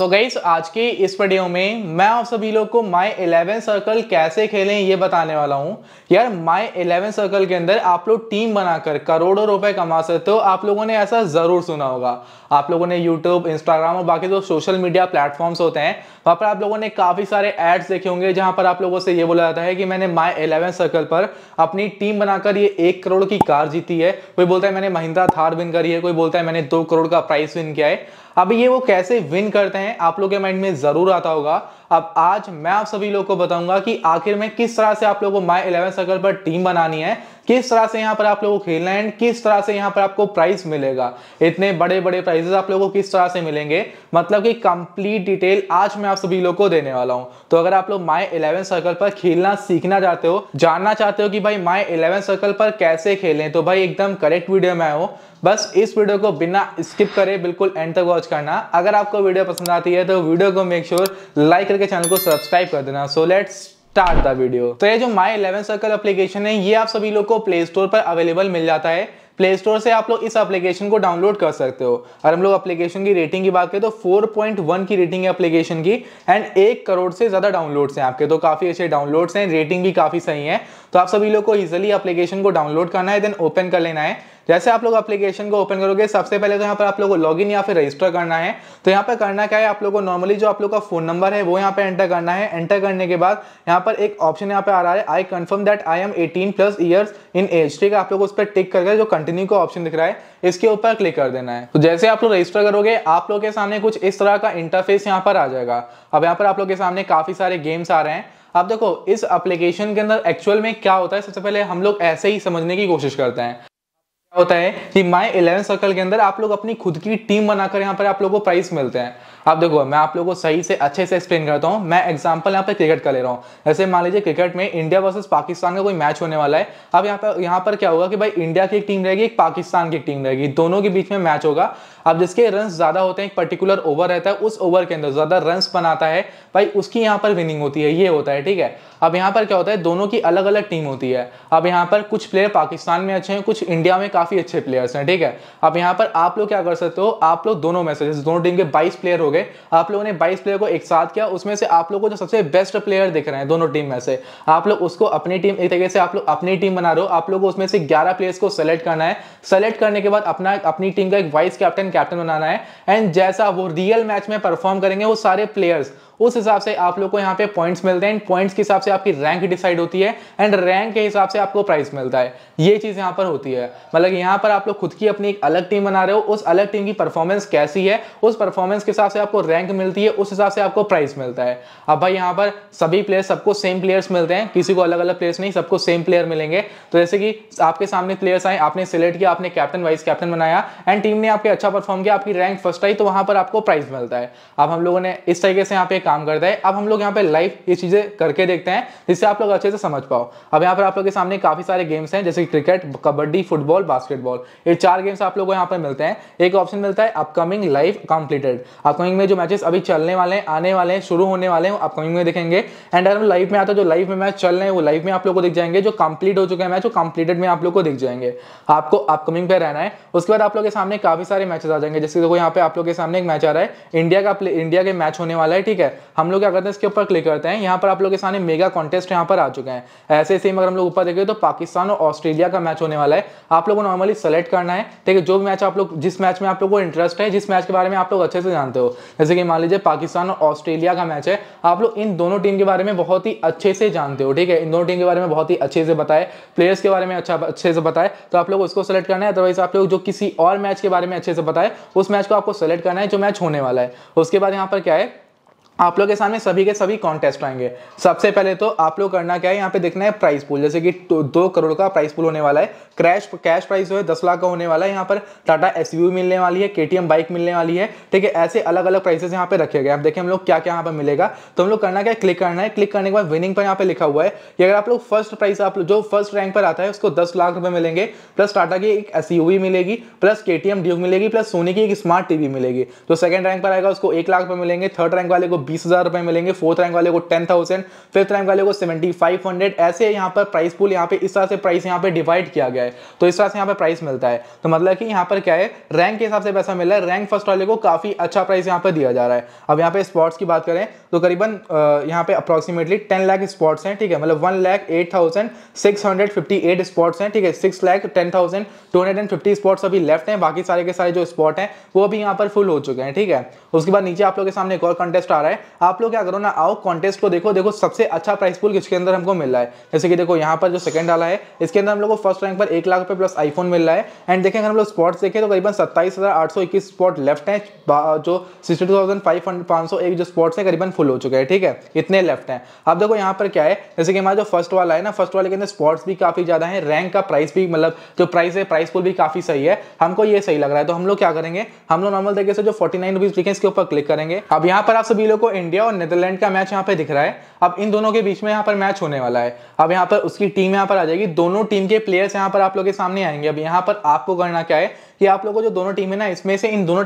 सो so गईस आज के इस वीडियो में मैं आप सभी लोग को माई इलेवन सर्कल कैसे खेलें ये बताने वाला हूँ यार माई इलेवन सर्कल के अंदर आप लोग टीम बनाकर करोड़ों रुपए कमा सकते हो आप लोगों ने ऐसा ज़रूर सुना होगा आप लोगों ने यूट्यूब इंस्टाग्राम और बाकी जो सोशल मीडिया प्लेटफॉर्म्स होते हैं वहाँ पर आप लोगों ने काफ़ी सारे एड्स देखे होंगे जहाँ पर आप लोगों से ये बोला जाता है कि मैंने माई इलेवन सर्कल पर अपनी टीम बनाकर ये एक करोड़ की कार जीती है कोई बोलता है मैंने महिंद्रा थार विन करी है कोई बोलता है मैंने दो करोड़ का प्राइस विन किया है अब ये वो कैसे विन करते हैं आप लोग के माइंड में जरूर आता होगा अब आज मैं आप सभी लोग को बताऊंगा कि आखिर में किस तरह से आप लोगों को माई इलेवन सर्कल पर टीम बनानी है किस तरह से यहाँ पर आप लोगों को खेलना है किस तरह से यहाँ पर आपको प्राइस मिलेगा इतने बड़े बड़े प्राइजेस आप लोगों को किस तरह से मिलेंगे मतलब कि कंप्लीट डिटेल आज मैं आप सभी लोगों को देने वाला हूँ तो अगर आप लोग माई इलेवन सर्कल पर खेलना सीखना चाहते हो जानना चाहते हो कि भाई माई इलेवन सर्कल पर कैसे खेलें तो भाई एकदम करेक्ट वीडियो में आओ बस इस वीडियो को बिना स्किप करे बिल्कुल एंड तक वॉच करना अगर आपको वीडियो पसंद आती है तो वीडियो को मेक श्योर लाइक करके चैनल को सब्सक्राइब कर देना so let's start the video तो ये जो माई इलेवन सर्कल एप्लीकेशन है ये आप सभी लोग को प्ले स्टोर पर अवेलेबल मिल जाता है प्ले स्टोर से आप लोग इस एप्लीकेशन को डाउनलोड कर सकते हो और हम लोग एप्लीकेशन की रेटिंग की बात करें तो 4.1 की रेटिंग है एप्लीकेशन की एंड एक करोड़ से ज़्यादा डाउनलोड्स हैं आपके तो काफ़ी अच्छे डाउनलोड्स हैं रेटिंग भी काफ़ी सही है तो आप सभी लोग को इजिली एप्लीकेशन को डाउनलोड करना है देन ओपन कर लेना है जैसे आप लोग एप्लीकेशन को ओपन करोगे सबसे पहले तो यहाँ पर आप लोग को लॉग या फिर रजिस्टर करना है तो यहाँ पर करना क्या है आप लोग को नॉर्मली जो आप लोग का फोन नंबर है वो यहाँ पर एंटर करना है एंटर करने के बाद यहाँ पर एक ऑप्शन यहाँ पर आ रहा है I confirm that I am eighteen plus years in age ठीक है आप लोग उस पर टिक करके जो कंटिन्यू का ऑप्शन दिख रहा है इसके ऊपर क्लिक कर देना है तो जैसे आप लोग रजिस्टर करोगे आप लोग के सामने कुछ इस तरह का इंटरफेस यहाँ पर आ जाएगा अब यहाँ पर आप लोग के सामने काफी सारे गेम्स आ रहे हैं आप देखो इस एप्लीकेशन के अंदर एक्चुअल में क्या होता है सबसे पहले हम लोग ऐसे ही समझने की कोशिश करते हैं होता है कि माई इलेवन सर्कल के अंदर आप लोग अपनी खुद की टीम बनाकर यहाँ पर आप लोगों को प्राइस मिलते हैं अब देखो मैं आप लोगों को सही से अच्छे से एक्सप्लेन करता हूँ मैं एग्जाम्पल यहाँ पर क्रिकेट का ले रहा हूँ जैसे मान लीजिए क्रिकेट में इंडिया वर्सेज पाकिस्तान का कोई मैच होने वाला है अब यहाँ पर यहाँ पर क्या होगा कि भाई इंडिया की एक टीम रहेगी एक पाकिस्तान की टीम रहेगी दोनों के बीच में मैच होगा अब जिसके रन ज़्यादा होते हैं एक पर्टिकुलर ओवर रहता है उस ओवर के अंदर ज़्यादा रन बनाता है भाई उसकी यहाँ पर विनिंग होती है ये होता है ठीक है अब यहाँ पर क्या होता है दोनों की अलग अलग टीम होती है अब यहाँ पर कुछ प्लेयर पाकिस्तान में अच्छे हैं कुछ इंडिया में काफ़ी अच्छे प्लेयर्स हैं ठीक है अब यहाँ पर आप लोग क्या कर सकते हो आप लोग दोनों मैसेज दोनों टीम के बाईस प्लेयर हो हो गए आप लोगों ने बाईस प्लेयर को एक साथ किया उसमें से आप लोग को जो सबसे बेस्ट प्लेयर दिख रहे हैं दोनों टीम में से आप लोग उसको अपनी टीम एक तरीके से आप लोग अपनी टीम बना रहे हो आप लोग उसमें से ग्यारह प्लेयर्स को सेलेक्ट करना है सेलेक्ट करने के बाद अपना अपनी टीम का एक वाइस कैप्टन कैप्टन बनाना है एंड जैसा वो रियल मैच में परफॉर्म करेंगे वो सारे प्लेयर्स उस हिसाब से आप लोग को यहाँ पे पॉइंट्स मिलते हैं एंड पॉइंट्स के हिसाब से आपकी रैंक डिसाइड होती है एंड रैंक के हिसाब से आपको प्राइस मिलता है ये चीज़ यहाँ पर होती है मतलब यहाँ पर आप लोग खुद की अपनी एक अलग टीम बना रहे हो उस अलग टीम की परफॉर्मेंस कैसी है उस परफॉर्मेंस के हिसाब से आपको रैंक मिलती है उस हिसाब से आपको प्राइस मिलता है अब भाई यहाँ पर सभी प्लेयर सबको सेम प्लेयर्स मिलते हैं किसी को अलग अलग प्लेयर्स नहीं सबको सेम प्लेयर मिलेंगे तो जैसे कि आपके सामने प्लेयर्स आए आपने सिलेक्ट किया आपने कैप्टन वाइस कैप्टन बनाया एंड टीम ने आपके अच्छा परफॉर्म किया आपकी रैंक फर्स्ट आई तो वहां पर आपको प्राइस मिलता है अब हम लोगों ने इस तरीके से यहाँ पे काम करता है अब हम लोग यहाँ पे लाइव ये चीज़ें करके देखते हैं जिससे आप लोग अच्छे से समझ पाओ अब यहाँ पर आप लोग के सामने काफ़ी सारे गेम्स हैं जैसे क्रिकेट कबड्डी फुटबॉल बास्केटबॉल ये चार गेम्स आप लोग को यहाँ पर मिलते हैं एक ऑप्शन मिलता है अपकमिंग लाइव कंप्लीटेड अपकमिंग में जो मैचेस अभी चलने वाले हैं आने वाले हैं शुरू होने वाले हैं अपकमिंग में देखेंगे एंड अगर लाइव में आता जो लाइव में मैच चल रहे हैं वो लाइव में आप लोग को दिख जाएंगे जो कंप्लीट हो चुके हैं मैच वो कंप्लीटेड में आप लोग को दिख जाएंगे आपको अपकमिंग पे रहना है उसके बाद आप लोग के सामने काफी सारे मैचेस आ जाएंगे जैसे देखो यहाँ पे आप लोग के सामने एक मैच आ रहा है इंडिया का इंडिया के मैच होने वाला है ठीक है हम लोग क्या करते हैं इसके ऊपर क्लिक करते हैं यहाँ पर आप लोग के सामने मेगा कॉन्टेस्ट यहाँ पर आ चुके हैं ऐसे सेम अगर हम लोग ऊपर देखें तो पाकिस्तान और ऑस्ट्रेलिया का मैच होने वाला है आप लोगों को नॉर्मली सेलेक्ट करना है ठीक है जो मैच आप लोग जिस मैच में आप लोग को इंटरेस्ट है जिस मैच के बारे में आप लोग अच्छे से जानते हो जैसे कि मान लीजिए पाकिस्तान और ऑस्ट्रेलिया का मैच है आप लोग इन दोनों टीम के बारे में बहुत ही अच्छे से जानते हो ठीक है इन दोनों टीम के बारे में बहुत ही अच्छे से बताए प्लेयर्स के बारे में अच्छा अच्छे से बताए तो आप लोग उसको सेलेक्ट करना है अदरवाइज आप लोग जो किसी और मैच के बारे में अच्छे से बताए उस मैच को आपको सेलेक्ट करना है जो मैच होने वाला है उसके बाद यहाँ पर क्या है आप लोग के सामने सभी के सभी कॉन्टेस्ट आएंगे सबसे पहले तो आप लोग करना क्या है यहाँ पे देखना है प्राइस पूल जैसे कि दो करोड़ का प्राइस पूल होने वाला है क्रैश कैश प्राइस जो है दस लाख का होने वाला है यहाँ पर टाटा एस मिलने वाली है के बाइक मिलने वाली है ठीक है ऐसे अलग अलग प्राइसेस यहाँ पे रखे गए आप देखिए हम लोग क्या क्या यहाँ पर मिलेगा तो हम लोग करना क्या है क्लिक करना है क्लिक करने के बाद विनिंग पर यहाँ पे लिखा हुआ है कि अगर आप लोग फर्स्ट प्राइस आप जो फर्स्ट रैंक पर आता है उसको दस लाख रुपए मिलेंगे प्लस टाटा की एक एस मिलेगी प्लस के टी मिलेगी प्लस सोनी की एक स्मार्ट टीवी मिलेगी जो सेकंड रैंक पर आएगा उसको एक लाख रुपए मिलेंगे थर्ड रैंक वाले को बीस हज़ार रुपए मिलेंगे फोर्थ रैंक वाले को टेन थाउजेंड फिफ्थ रैंक वाले को सेवेंटी फाइव हंड्रेड ऐसे यहाँ पर प्राइस पुल यहाँ पे इस तरह से प्राइस यहाँ पे डिवाइड किया गया है तो इस तरह से यहाँ पर प्राइस मिलता है तो मतलब कि यहाँ पर क्या है रैंक के हिसाब से पैसा मिल रहा है रैंक फर्स्ट वाले को काफ़ी अच्छा प्राइस यहाँ पर दिया जा रहा है अब यहाँ पे स्पॉट्स की बात करें तो करीबन यहाँ पे अप्रॉक्सीमेटली टेन लाख स्पॉट्स हैं ठीक है मतलब one lakh eight thousand six hundred fifty eight spots हैं ठीक है six lakh ten thousand two hundred and fifty spots अभी लेफ्ट हैं बाकी सारे के सारे जो स्पॉट हैं वो अभी यहाँ पर फुल हो चुके हैं ठीक है उसके बाद नीचे आप लोग के सामने एक और कंटेस्ट आ रहा है आप लोग क्या करो ना आओ कॉन्टेस्ट को देखो देखो सबसे अच्छा प्राइस पुल किसके अंदर हमको मिल रहा है जैसे कि देखो यहाँ पर जो सेकंड डाला है इसके अंदर हम लोग को फर्स्ट रैंक पर एक लाख रुपये प्लस आईफोन मिल रहा है एंड देखें अगर हम लोग स्पॉट देखें तो करीबन सत्ताईस हज़ार आठ सौ इक्कीस स्पॉट लेफ्ट हैं जो sixty two thousand five hundred पाँच सौ एक जो स्पॉट्स हैं करीबन फुल हो चुके हैं ठीक है इतने लेफ्ट हैं अब देखो यहाँ पर क्या है जैसे कि हमारा जो फर्स्ट वाला है ना फर्स्ट वाले के अंदर स्पॉट्स भी काफ़ी ज़्यादा है रैंक का प्राइस भी मतलब जो प्राइस है प्राइस पुल भी काफ़ी सही है हमको ये सही लग रहा है तो हम लोग क्या करेंगे हम लोग नॉर्मल तरीके से जो फोर्टी नाइन रुपीज़ लिखे इसके ऊपर क्लिक करेंगे अब यहाँ पर आप सभी लोग को इंडिया और नीदरलैंड का मैच यहाँ पे दिख रहा है अब इन दोनों के बीच में यहाँ पर मैच होने वाला है अब यहाँ पर उसकी टीम यहाँ पर आ जाएगी दोनों टीम के प्लेयर्स यहाँ पर आप लोग के सामने आएंगे अब यहाँ पर आपको करना क्या है कि आप लोगों को जो दोनों टीम है ना इसमें से इन दोनों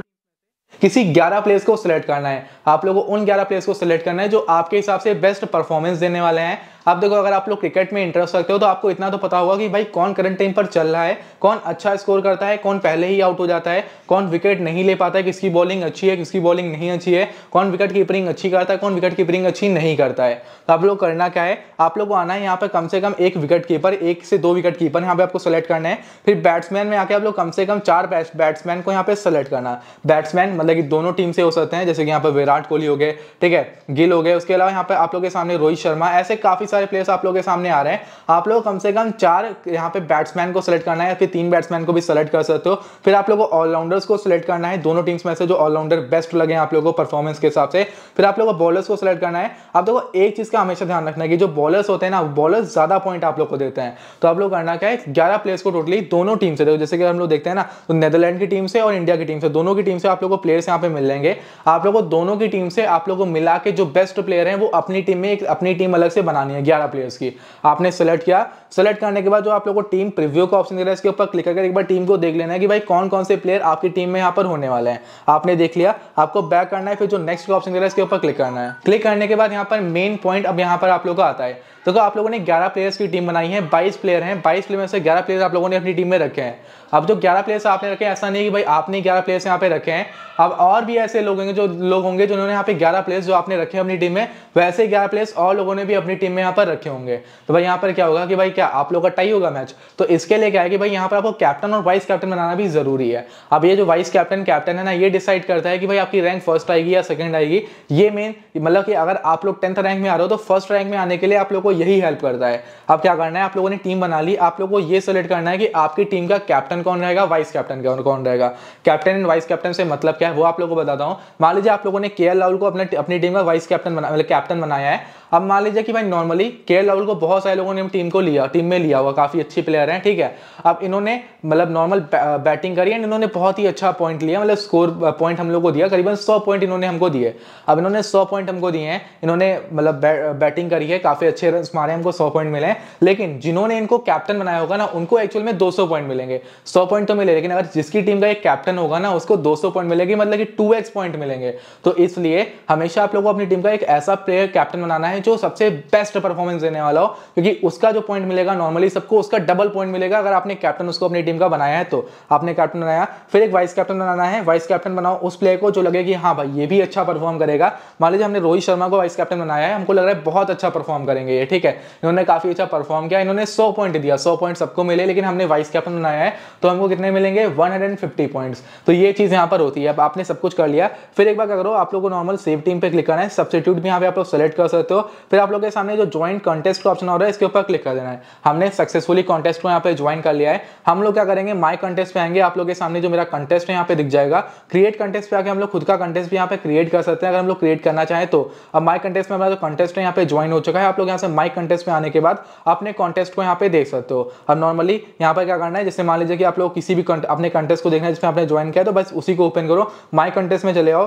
किसी 11 प्लेयर्स को सिलेक्ट करना है आप लोगों को उन 11 प्लेयर्स को सिलेक्ट करना है जो आपके हिसाब से बेस्ट परफॉर्मेंस देने वाले हैं आप देखो अगर आप लोग क्रिकेट में इंटरेस्ट रखते हो तो आपको इतना तो पता होगा कि भाई कौन करंट टाइम पर चल रहा है कौन अच्छा स्कोर करता है कौन पहले ही आउट हो जाता है कौन विकेट नहीं ले पाता है किसकी बॉलिंग अच्छी है किसकी बॉलिंग नहीं अच्छी है कौन विकेट कीपरिंग अच्छी करता है कौन विकेट कीपरिंग अच्छी नहीं करता है तो आप लोग करना क्या है आप लोग को आना है यहाँ पर कम से कम एक विकेट कीपर एक से दो विकेट कीपर यहाँ पे आपको सेलेक्ट करना है फिर बैट्समैन में आके आप लोग कम से कम चार बैट्समैन को यहाँ पे सेलेक्ट करना बैट्समैन मतलब कि दोनों टीम से हो सकते हैं जैसे कि यहाँ पर विराट कोहली हो गए ठीक है गिल हो गए उसके अलावा यहाँ पे आप लोग के सामने रोहित शर्मा ऐसे काफी सारे प्लेयर्स आप लोगों के सामने आ रहे हैं आप लोग कम से कम चार यहाँ पे बैट्समैन को सिलेक्ट करना है या फिर तीन बैट्समैन को भी सिलेक्ट कर सकते हो फिर आप लोग को ऑलराउंडर्स को सिलेक्ट करना है दोनों टीम्स में से जो ऑलराउंडर बेस्ट लगे आप लोगों को परफॉर्मेंस के हिसाब से फिर आप लोग को बॉलर्स को सिलेक्ट करना है आप लोगों को एक चीज़ का हमेशा ध्यान रखना है कि जो बॉलर्स होते हैं ना बॉलर्स ज़्यादा पॉइंट आप लोग को देते हैं तो आप लोग करना क्या है ग्यारह प्लेयर्स को टोटली दोनों टीम से जैसे कि हम लोग देखते हैं ना तो नेदरलैंड की टीम से और इंडिया की टीम से दोनों की टीम से आप लोग को प्लेयर्स यहाँ पे मिल लेंगे आप लोग को दोनों की टीम से आप लोग को मिला के जो बेस्ट प्लेयर है वो अपनी टीम में अपनी टीम अलग से बनानी है ग्यारह प्लेयर्स की आपने सेलेक्ट किया सेलेक्ट करने के बाद जो आप लोगों को टीम प्रिव्यू का ऑप्शन दे रहा है इसके ऊपर क्लिक करके एक बार टीम को देख लेना है कि भाई कौन कौन से प्लेयर आपकी टीम में यहाँ पर होने वाले हैं आपने देख लिया आपको बैक करना है फिर जो नेक्स्ट का ऑप्शन दे रहा है इसके ऊपर क्लिक करना है क्लिक करने के बाद यहाँ पर मेन पॉइंट अब यहाँ पर आप लोग का आता है तो आप लोगों ने ग्यारह प्लेयर्स की टीम बनाई है बाईस प्लेयर हैं बाईस प्लेयर में से ग्यारह प्लेयर आप लोगों ने अपनी टीम में रखे हैं अब जो ग्यारह प्लेयर्स आपने रखे ऐसा नहीं कि भाई आपने ग्यारह प्लेयर्स यहाँ पे रखे हैं अब और भी ऐसे लोग होंगे जो लोग होंगे जिन्होंने यहाँ पे ग्यारह प्लेयर्स जो आपने रखे अपनी टीम में वैसे ग्यारह प्लेयर्स और लोगों ने भी अपनी टीम में यहाँ पर रखे होंगे तो भाई यहाँ पर क्या होगा कि भाई क्या आप लोग का टाई होगा मैच तो इसके लिए क्या है कि भाई यहाँ पर आपको कैप्टन और वाइस कैप्टन बनाना भी जरूरी है अब ये जो वाइस कैप्टन कैप्टन है ना ये डिसाइड करता है कि भाई आपकी रैंक फर्स्ट आएगी या सेकेंड आएगी ये मेन मतलब कि अगर आप लोग टेंथ रैंक में आ रहे हो तो फर्स्ट रैंक में आने के लिए आप लोग को यही हेल्प करता है अब क्या करना है आप लोगों ने टीम बना ली आप लोग को ये सिलेक्ट करना है कि आपकी टीम का कैप्टन कैप्टन कौन रहेगा वाइस कैप्टन कौन कौन रहेगा कैप्टन एंड वाइस कैप्टन से मतलब क्या है वो आप लोगों को बताता हूँ मान लीजिए आप लोगों ने के राहुल को अपने अपनी टीम का वाइस कैप्टन बना मतलब कैप्टन बनाया है अब मान लीजिए कि भाई नॉर्मली के राहुल को बहुत सारे लोगों ने टीम को लिया टीम में लिया हुआ काफ़ी अच्छी प्लेयर हैं ठीक है अब इन्होंने मतलब नॉर्मल बैटिंग करी एंड इन्होंने बहुत ही अच्छा पॉइंट लिया मतलब स्कोर पॉइंट हम लोग को दिया करीबन सौ पॉइंट इन्होंने हमको दिए अब इन्होंने सौ पॉइंट हमको दिए हैं इन्होंने मतलब बैटिंग करी है काफ़ी अच्छे रन मारे हमको सौ पॉइंट मिले हैं लेकिन जिन्होंने इनको कैप्टन बनाया होगा ना उनको एक्चुअल में दो पॉइंट मिलेंगे सौ पॉइंट तो मिले लेकिन अगर जिसकी टीम का एक कैप्टन होगा ना उसको दो सौ पॉइंट मिलेगी मतलब कि टू एक्स पॉइंट मिलेंगे तो इसलिए हमेशा आप लोगों को अपनी टीम का एक ऐसा प्लेयर कैप्टन बनाना है जो सबसे बेस्ट परफॉर्मेंस देने वाला हो क्योंकि उसका जो पॉइंट मिलेगा नॉर्मली सबको उसका डबल पॉइंट मिलेगा अगर आपने कैप्टन उसको अपनी टीम का बनाया है तो आपने कैप्टन बनाया फिर एक वाइस कैप्टन बनाना है वाइस कैप्टन बनाओ उस प्लेयर को जो लगे कि हाँ भाई ये भी अच्छा परफॉर्म करेगा मान लीजिए हमने रोहित शर्मा को वाइस कैप्टन बनाया है हमको लग रहा है बहुत अच्छा परफॉर्म करेंगे ये ठीक है इन्होंने काफी अच्छा परफॉर्म किया इन्होंने सौ पॉइंट दिया सौ पॉइंट सबको मिले लेकिन हमने वाइस कैप्टन बनाया है तो हमको कितने मिलेंगे 150 पॉइंट्स तो ये चीज़ यहाँ पर होती है अब आपने सब कुछ कर लिया फिर एक बार क्या करो आप लोग को नॉर्मल सेव टीम पे क्लिक करना है सब्सिट्यूट भी यहाँ पे आप लोग सेलेक्ट कर सकते हो फिर आप लोग के सामने जो ज्वाइन कॉन्टेस्ट का ऑप्शन हो रहा है इसके ऊपर क्लिक कर देना है हमने सक्सेसफुली कॉन्टेस्ट को यहाँ पे ज्वाइन कर लिया है हम लोग क्या करेंगे माई कंटेस्ट पे आएंगे आप लोगों के सामने जो मेरा कंटेस्ट है यहाँ पे दिख जाएगा क्रिएट कंटेस्ट पे आगे हम लोग खुद का कंटेस्ट भी यहाँ पे क्रिएट कर सकते हैं अगर हम लोग क्रिएट करना चाहें तो अब माई कंटेस्ट में हमारा जो कंटेस्ट है यहाँ पे ज्वाइन हो चुका है आप लोग यहाँ से माई कंटेस्ट में आने के बाद अपने कॉन्टेस्ट को यहाँ पे देख सकते हो अब नॉर्मली यहाँ पर क्या करना है जैसे मान लीजिए कि कि आप लोग किसी भी अपने कंटेस्ट को देखना है जिसमें आपने ज्वाइन किया तो बस उसी को ओपन करो माई कंटेस्ट में चले आओ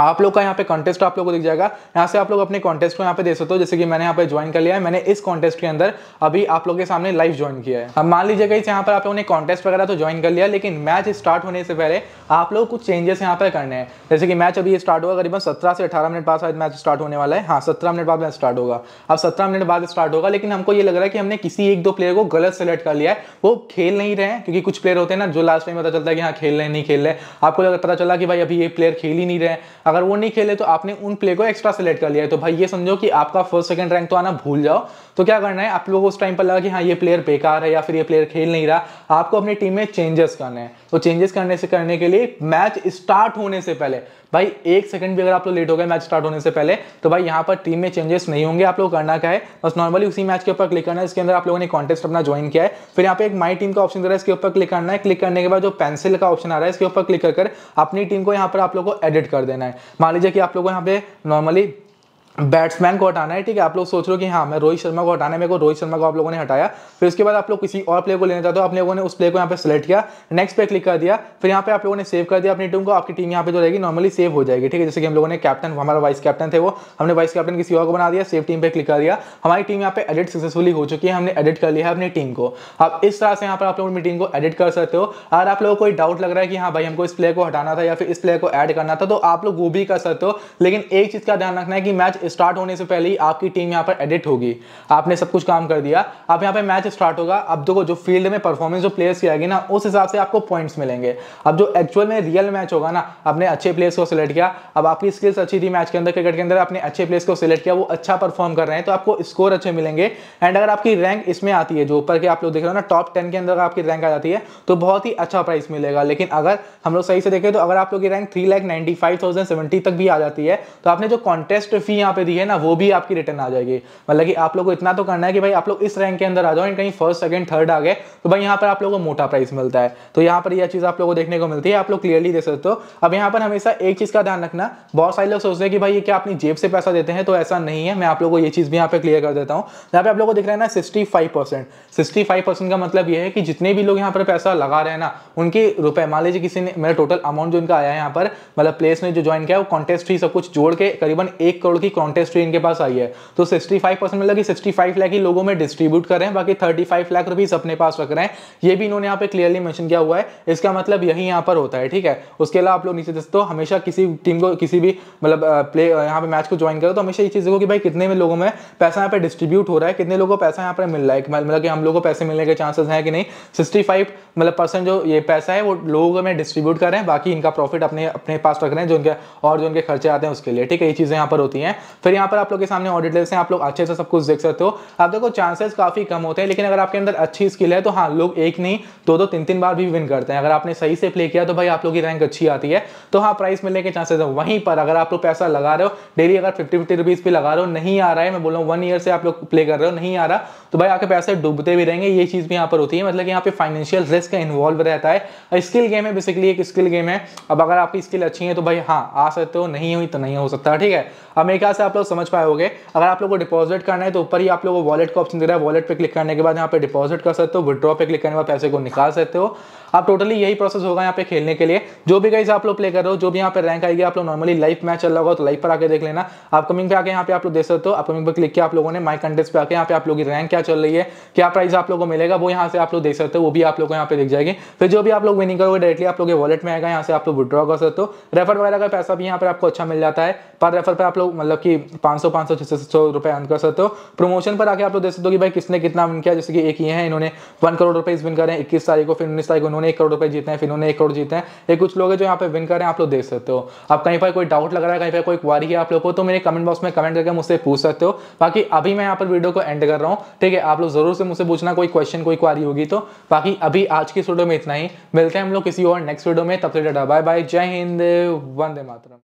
आप लोग का यहाँ पे कॉन्टेस्ट आप लोग को दिख जाएगा यहाँ से आप लोग अपने कॉन्टेस्ट को यहाँ पे दे सकते हो जैसे कि मैंने यहाँ पे ज्वाइन कर लिया है मैंने इस कॉन्टेस्ट के अंदर अभी आप लोग के सामने लाइव ज्वाइन किया है अब मान लीजिएगा इस यहाँ पर आप लोगों ने कॉन्टेस्ट वगैरह तो ज्वाइन कर लिया लेकिन मैच स्टार्ट होने से पहले आप लोग कुछ चेंजेस यहाँ पर करने हैं जैसे कि मैच अभी स्टार्ट होगा करीबन सत्रह से अठारह मिनट बाद मैच स्टार्ट होने वाला है हाँ सत्रह मिनट बाद मैच स्टार्ट होगा अब सत्रह मिनट बाद स्टार्ट होगा लेकिन हमको ये लग रहा है कि हमने किसी एक दो प्लेयर को गलत सेलेक्ट कर लिया है वो खेल नहीं रहे हैं क्योंकि कुछ प्लेयर होते हैं ना जो लास्ट टाइम पता चलता है कि हाँ खेल रहे नहीं खेल रहे आपको पता चला कि भाई अभी ये प्लेयर खेल ही नहीं रहे अगर वो नहीं खेले तो आपने उन प्ले को एक्स्ट्रा सेलेक्ट कर लिया है तो भाई ये समझो कि आपका फर्स्ट सेकंड रैंक तो आना भूल जाओ तो क्या करना है आप लोगों को उस टाइम पर लगा कि हाँ ये प्लेयर बेकार है या फिर ये प्लेयर खेल नहीं रहा आपको अपनी टीम में चेंजेस करने हैं तो चेंजेस करने से करने के लिए मैच स्टार्ट होने से पहले भाई एक सेकंड भी अगर आप लोग लेट हो गए मैच स्टार्ट होने से पहले तो भाई यहाँ पर टीम में चेंजेस नहीं होंगे आप लोग करना क्या है बस नॉर्मली उसी मैच के ऊपर क्लिक करना है इसके अंदर आप लोगों ने कॉन्टेस्ट अपना ज्वाइन किया है फिर यहाँ पे एक माई टीम का ऑप्शन दे रहा है इसके ऊपर क्लिक करना है क्लिक करने के बाद जो पेंसिल का ऑप्शन आ रहा है इसके ऊपर क्लिक कर अपनी टीम को यहाँ पर आप लोग को एडिट कर देना है मान लीजिए कि आप लोगों यहाँ पे नॉर्मली बैट्समैन को हटाना है ठीक है आप लोग सोच रहे हो कि हाँ मैं रोहित शर्मा को हटाने मेरे को रोहित शर्मा को आप लोगों ने हटाया फिर उसके बाद आप लोग किसी और प्लेयर को लेना चाहते हो आप लोगों ने उस प्लेयर को यहाँ पे सेलेक्ट किया नेक्स्ट पे क्लिक कर दिया फिर यहाँ पे आप लोगों ने सेव कर दिया अपनी टीम को आपकी टीम यहाँ पे जो रहेगी नॉर्मली सेव हो जाएगी ठीक है जैसे कि हम लोगों ने कैप्टन हमारा वाइस कैप्टन थे वो हमने वाइस कैप्टन किसी और को बना दिया सेव टीम पर क्लिक कर दिया हमारी टीम यहाँ पे एडिट सक्सेसफुली हो चुकी है हमने एडिट कर लिया है अपनी टीम को आप इस तरह से यहाँ पर आप लोग अपनी टीम को एडिट कर सकते हो अगर आप लोगों को कोई डाउट लग रहा है कि हाँ भाई हमको इस प्लेयर को हटाना था या फिर इस प्लेयर को एड करना था तो आप लोग वो भी कर सकते हो लेकिन एक चीज़ का ध्यान रखना है कि मैच स्टार्ट होने से पहले ही आपकी टीम यहाँ पर एडिट होगी आपने सब कुछ काम कर दिया अब यहाँ पे मैच स्टार्ट होगा अब देखो जो फील्ड में परफॉर्मेंस जो प्लेयर्स की आएगी ना उस हिसाब से आपको पॉइंट्स मिलेंगे अब जो एक्चुअल में रियल मैच होगा ना आपने अच्छे प्लेयर्स को सिलेक्ट किया अब आपकी स्किल्स अच्छी थी मैच के अंदर क्रिकेट के अंदर आपने अच्छे प्लेयर्स को सिलेक्ट किया वो अच्छा परफॉर्म कर रहे हैं तो आपको स्कोर अच्छे मिलेंगे एंड अगर आपकी रैंक इसमें आती है जो ऊपर के आप लोग देख रहे हो ना टॉप टेन के अंदर आपकी रैंक आ जाती है तो बहुत ही अच्छा प्राइस मिलेगा लेकिन अगर हम लोग सही से देखें तो अगर आप लोग की rank three lakh ninety five thousand seventy तक भी आ जाती है तो आपने जो कॉन्टेस्ट फी यहाँ यहाँ पे दी है ना वो भी आपकी रिटर्न आ जाएगी मतलब कि आप लोग को इतना तो करना है कि भाई आप लोग इस रैंक के अंदर आ जाओ एंड कहीं फर्स्ट सेकंड थर्ड आ गए तो भाई यहाँ पर आप लोगों को मोटा प्राइस मिलता है तो यहाँ पर यह चीज़ आप लोगों को देखने को मिलती है आप लोग क्लियरली दे सकते हो अब यहाँ पर हमेशा एक चीज़ का ध्यान रखना बहुत सारे लोग सोचते हैं कि भाई ये क्या अपनी जेब से पैसा देते हैं तो ऐसा नहीं है मैं आप लोग को ये चीज़ भी यहाँ पे क्लियर कर देता हूँ यहाँ पे आप लोग को दिख रहा है ना sixty five percent sixty five percent का मतलब ये है कि जितने भी लोग यहाँ पर पैसा लगा रहे हैं ना उनके रुपए मान लीजिए किसी ने मेरा टोटल अमाउंट जो इनका आया है यहाँ पर मतलब प्लेस ने जो ज्वाइन किया वो कॉन्टेस्ट ही सब कुछ जोड़ के करीबन एक करोड़ की कॉन्टेस्ट हुई इनके पास आई है तो सिक्सटी फाइव परसेंट मतलब सिक्सटी फाइव लाख ही लोगों में डिस्ट्रीब्यूट कर रहे हैं बाकी फाइव लाख रुपीज अपने पास रख रहे हैं ये भी इन्होंने यहाँ पे क्लियरली मैंशन किया हुआ है इसका मतलब यही यहाँ पर होता है ठीक है उसके अलावा आप लोग नीचे दोस्तों हमेशा किसी टीम को किसी भी मतलब प्ले यहाँ पे मैच को ज्वाइन करो तो हमेशा ये चीज़ देखो कि भाई कितने में लोगों में पैसा यहाँ पे डिस्ट्रीब्यूट हो रहा है कितने लोगों को पैसा यहाँ पर मिल रहा है मतलब कि हम लोग को पैसे मिलने के चांसेस हैं कि नहीं सिक्सटी मतलब परसेंट जो ये पैसा है वो लोगों में डिस्ट्रीब्यूट कर रहे हैं बाकी इनका प्रॉफिट अपने अपने पास रख रहे हैं जो इनके और जो इनके खर्चे आते हैं उसके लिए ठीक है ये चीज़ें यहाँ पर होती हैं फिर यहाँ पर आप लोग के सामने ऑडिट लेते है आप लोग अच्छे से सब कुछ देख सकते हो आप देखो चांसेस काफ़ी कम होते हैं लेकिन अगर आपके अंदर अच्छी स्किल है तो हाँ लोग एक नहीं दो दो तीन तीन बार भी विन करते हैं अगर आपने सही से प्ले किया तो भाई आप लोग की रैंक अच्छी आती है तो हाँ प्राइस मिलने के चांसेस है वहीं पर अगर आप लोग पैसा लगा रहे हो डेली अगर फिफ्टी फिफ्टी रुपीज़ भी लगा रहे हो नहीं आ रहा है मैं बोल रहा हूँ वन ईयर से आप लोग प्ले कर रहे हो नहीं आ रहा तो भाई आपके पैसे डूबते भी रहेंगे ये चीज़ भी यहाँ पर होती है मतलब यहाँ पे फाइनेंशियल रिस्क इन्वॉल्व रहता है स्किल गेम है बेसिकली एक स्किल गेम है अब अगर आपकी स्किल अच्छी है तो भाई हाँ आ सकते हो नहीं हुई तो नहीं हो सकता ठीक है अब मेरे ख्याल से आप लोग समझ पाए होंगे अगर आप लोग को डिपॉजिट करना है तो ऊपर ही आप लोग को वॉलेट का ऑप्शन दे रहा है वॉलेट पे क्लिक करने के बाद यहाँ पे डिपॉजिट कर सकते हो विड्रॉ पे क्लिक करने के बाद पैसे को निकाल सकते हो आप टोटली यही प्रोसेस होगा यहाँ पे खेलने के लिए जो भी गाइज आप लोग प्ले कर रहे हो जो भी यहाँ पे रैंक आएगी आप लोग नॉर्मली लाइफ मैच चल रहा होगा तो लाइफ पर आके देख लेना आप कमिंग पे आके यहाँ पे आप लोग देख सकते हो आप कमिंग पे क्लिक किया आप लोगों ने माई कंटेस्ट पे आके यहाँ पे आप लोग की रैंक क्या चल रही है क्या प्राइस आप लोगों को मिलेगा वो यहाँ से आप लोग देख सकते हो वो भी आप लोग को यहाँ पे दिख जाएगी फिर जो भी आप लोग विनिंग करोगे डायरेक्टली आप लोग वॉलेट में आएगा यहाँ से आप लोग विड्रॉ कर सकते हो रेफर वगैरह का पैसा भी यहाँ पर आपको अच्छा मिल जाता है पर रेफर पर आप लोग मतलब कि कि 500 500 600 सौ रुपए अर्न कर सकते हो प्रमोशन पर आके आप लोग देख सकते हो कि भाई किसने कितना विन किया जैसे कि एक ये है इन्होंने वन करोड़ रुपए इस विन करें इक्कीस तारीख को फिर उन्नीस तारीख को उन्होंने एक करोड़ रुपए जीते हैं फिर उन्होंने एक करोड़ जीते हैं ये कुछ लोग जो यहाँ पे विन कर रहे हैं आप लोग देख सकते हो आप कहीं पर कोई डाउट लग रहा है कहीं पर कोई क्वारी है आप लोग को तो मेरे कमेंट बॉक्स में कमेंट करके मुझसे पूछ सकते हो बाकी अभी मैं यहाँ पर वीडियो को एंड कर रहा हूँ ठीक है आप लोग जरूर से मुझसे पूछना कोई क्वेश्चन कोई क्वारी होगी तो बाकी अभी आज की वीडियो में इतना ही मिलते हैं हम लोग किसी और नेक्स्ट वीडियो में तब से डाटा बाय बाय जय हिंद वंदे मातरम